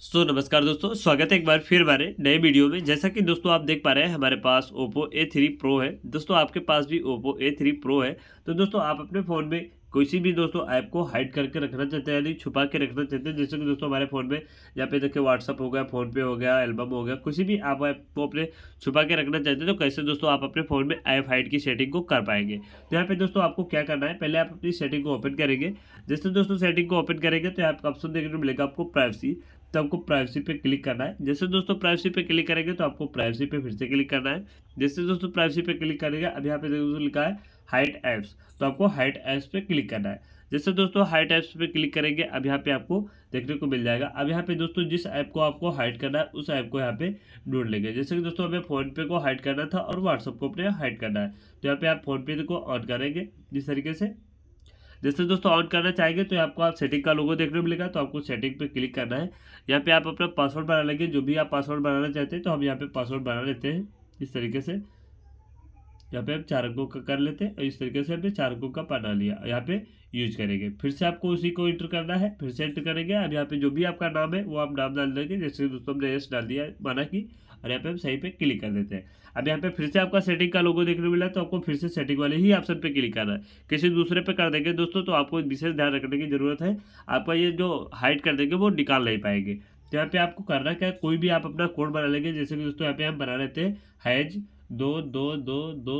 सो so, नमस्कार दोस्तों स्वागत है एक बार फिर हमारे नए वीडियो में जैसा कि दोस्तों आप देख पा रहे हैं हमारे पास ओप्पो ए थ्री प्रो है दोस्तों आपके पास भी ओप्पो ए थ्री प्रो है तो दोस्तों आप अपने फ़ोन में किसी भी दोस्तों ऐप को हाइड करके रखना चाहते हैं यानी छुपा के रखना चाहते हैं जैसे कि दोस्तों हमारे फ़ोन में यहाँ पे देखिए व्हाट्सअप हो गया फ़ोनपे हो गया एल्बम हो गया किसी भी आप ऐप को अपने छुपा के रखना चाहते हैं तो कैसे दोस्तों आप अपने फ़ोन में ऐप हाइड की सेटिंग को कर पाएंगे तो यहाँ पे दोस्तों आपको क्या करना है पहले आप अपनी सेटिंग को ओपन करेंगे जैसे दोस्तों सेटिंग को ओपन करेंगे तो यहाँ पर ऑप्शन देखने को मिलेगा आपको प्राइवेसी तो आपको प्राइवेसी पे क्लिक करना है जैसे दोस्तों प्राइवेसी पे क्लिक करेंगे तो आपको प्राइवेसी पे फिर से क्लिक करना है जैसे दोस्तों प्राइवेसी पे क्लिक करेंगे अब यहाँ पे दोस्तों लिखा है हाइट ऐप्स तो आपको हाइट ऐप्स पे क्लिक करना है जैसे दोस्तों हाइट ऐप्स पे क्लिक करेंगे अब यहाँ पे आपको देखने को मिल जाएगा अब यहाँ पे दोस्तों जिस ऐप को आपको हाइट करना है उस ऐप को यहाँ पे ढूंढ लेंगे जैसे कि दोस्तों हमें फ़ोनपे को हाइट करना था और व्हाट्सअप को अपने हाइट करना है तो यहाँ पे आप फ़ोनपे को ऑन करेंगे जिस तरीके से जैसे दोस्तों ऑन करना चाहेंगे तो आपको आप सेटिंग का लोगो देखने को मिलेगा तो आपको सेटिंग पे क्लिक करना है यहाँ पे आप अपना पासवर्ड बना लेंगे जो भी आप पासवर्ड बनाना चाहते हैं तो हम यहाँ पे पासवर्ड बना लेते हैं इस तरीके से यहाँ पे आप चार अंकों का कर लेते हैं और इस तरीके से हमने चार अंकों का बना लिया यहाँ पे यूज करेंगे फिर से आपको उसी को एंटर करना है फिर से एंटर करेंगे अब यहाँ पे जो भी आपका नाम है वो आप नाम डाल देंगे जैसे दोस्तों हमने एस डाल दिया माना कि और यहाँ पे हम सही पे क्लिक कर देते हैं अब यहाँ पे फिर से आपका सेटिंग का लोगो देखने को मिला तो आपको फिर से सेटिंग वाले ही ऑप्शन पे क्लिक करना है किसी दूसरे पे कर देंगे दोस्तों तो आपको विशेष ध्यान रखने की ज़रूरत है आपका ये जो हाइट कर देंगे वो निकाल नहीं पाएंगे तो यहाँ पे आपको करना क्या कोई भी आप अपना कोड बना लेंगे जैसे कि दोस्तों यहाँ पे हम बना लेते हैं हैज दो दो दो दो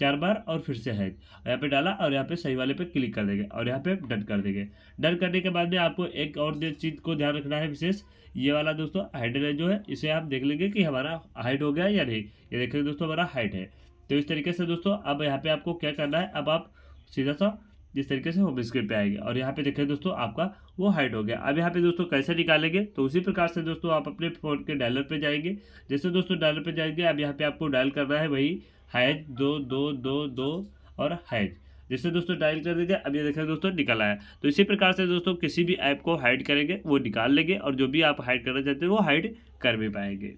चार बार और फिर से हैक यहाँ पे डाला और यहाँ पे सही वाले पे क्लिक कर देंगे और यहाँ पे डन कर देंगे डन करने के बाद में आपको एक और चीज़ को ध्यान रखना है विशेष ये वाला दोस्तों हाइडर है जो है इसे आप देख लेंगे कि हमारा हाइट हो गया या नहीं ये देखेंगे दोस्तों हमारा हाइट है तो इस तरीके से दोस्तों अब यहाँ पे आपको क्या करना है अब आप सीधा सा जिस तरीके से वो बिस्किट पे आएगी और यहाँ पे देखिए दोस्तों आपका वो हाइट हो गया अब यहाँ पे दोस्तों कैसे निकालेंगे तो उसी प्रकार से दोस्तों आप अपने फ़ोन के डायलर पे जाएंगे जैसे दोस्तों डायलर पे जाएंगे अब यहाँ पे आपको डायल करना है वही हाइज दो दो दो दो और हाइज जैसे दोस्तों डायल कर देंगे अब ये देखिए दोस्तों निकल आया तो इसी प्रकार से दोस्तों किसी भी ऐप को हाइड करेंगे वो निकाल लेंगे और जो भी आप हाइड करना चाहते हैं वो हाइड कर भी पाएंगे